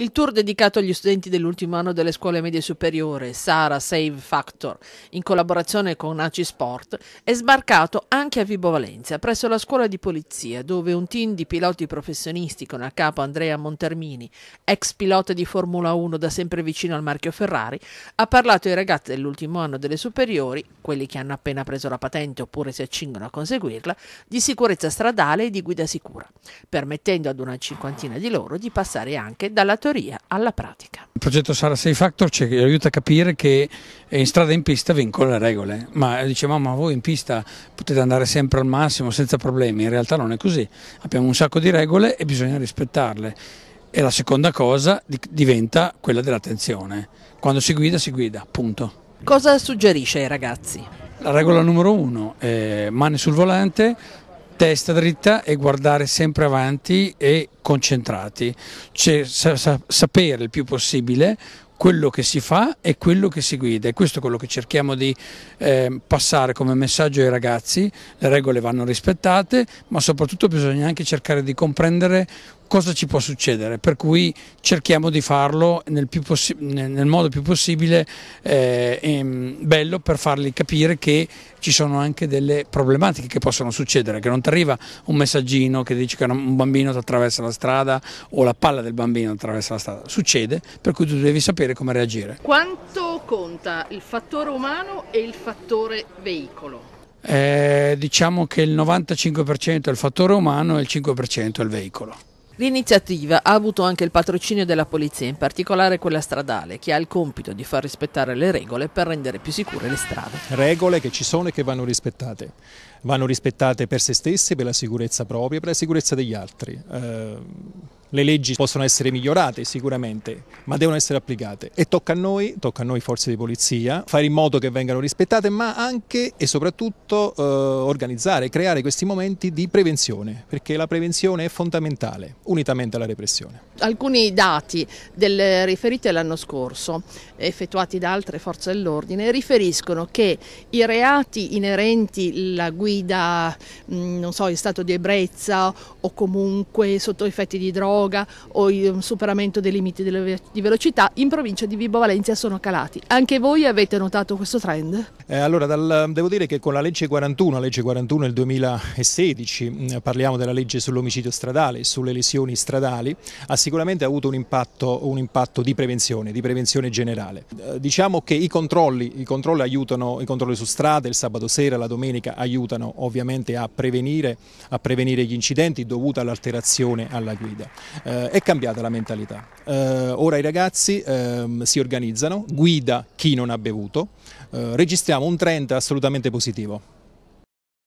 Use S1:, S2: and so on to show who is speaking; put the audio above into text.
S1: Il tour dedicato agli studenti dell'ultimo anno delle scuole medie superiori, Sara Save Factor, in collaborazione con Aci Sport, è sbarcato anche a Vibo Valencia, presso la scuola di polizia, dove un team di piloti professionisti con a capo Andrea Montermini, ex pilota di Formula 1 da sempre vicino al marchio Ferrari, ha parlato ai ragazzi dell'ultimo anno delle superiori, quelli che hanno appena preso la patente oppure si accingono a conseguirla, di sicurezza stradale e di guida sicura, permettendo ad una cinquantina di loro di passare anche dalla teoria teoria alla pratica.
S2: Il progetto Sara Safe Factor ci aiuta a capire che in strada e in pista vincono le regole, ma diciamo ma voi in pista potete andare sempre al massimo senza problemi, in realtà non è così, abbiamo un sacco di regole e bisogna rispettarle. E la seconda cosa diventa quella dell'attenzione, quando si guida si guida, punto.
S1: Cosa suggerisce ai ragazzi?
S2: La regola numero uno, eh, mani sul volante, testa dritta e guardare sempre avanti e concentrati, cioè, sa, sa, sapere il più possibile quello che si fa e quello che si guida e questo è quello che cerchiamo di eh, passare come messaggio ai ragazzi, le regole vanno rispettate ma soprattutto bisogna anche cercare di comprendere cosa ci può succedere, per cui cerchiamo di farlo nel, nel modo più possibile eh, ehm, bello per fargli capire che ci sono anche delle problematiche che possono succedere, che non ti arriva un messaggino che dice che un bambino ti attraversa la strada o la palla del bambino attraversa la strada, succede, per cui tu devi sapere come reagire.
S1: Quanto conta il fattore umano e il fattore veicolo?
S2: Eh, diciamo che il 95% è il fattore umano e il 5% è il veicolo.
S1: L'iniziativa ha avuto anche il patrocinio della polizia, in particolare quella stradale, che ha il compito di far rispettare le regole
S3: per rendere più sicure le strade. Regole che ci sono e che vanno rispettate. Vanno rispettate per se stesse, per la sicurezza propria, per la sicurezza degli altri. Eh le leggi possono essere migliorate sicuramente, ma devono essere applicate e tocca a noi, tocca a noi forze di polizia, fare in modo che vengano rispettate, ma anche e soprattutto eh, organizzare, creare questi momenti di prevenzione, perché la prevenzione è fondamentale, unitamente alla repressione
S1: alcuni dati del, riferiti all'anno scorso, effettuati da altre forze dell'ordine, riferiscono che i reati inerenti alla guida, non so, in stato di ebbrezza o comunque sotto effetti di droga o il superamento dei limiti di velocità in provincia di Vibo Valentia sono calati. Anche voi avete notato questo trend?
S3: Eh, allora, dal, devo dire che con la legge 41, la legge 41 del 2016, parliamo della legge sull'omicidio stradale sulle lesioni stradali, assicuramente sicuramente ha avuto un impatto, un impatto di prevenzione, di prevenzione generale. Eh, diciamo che i controlli, i controlli aiutano, i controlli su strada, il sabato sera, la domenica aiutano ovviamente a prevenire, a prevenire gli incidenti dovuti all'alterazione alla guida. Eh, è cambiata la mentalità. Eh, ora i ragazzi ehm, si organizzano, guida chi non ha bevuto, eh, registriamo un trend assolutamente positivo.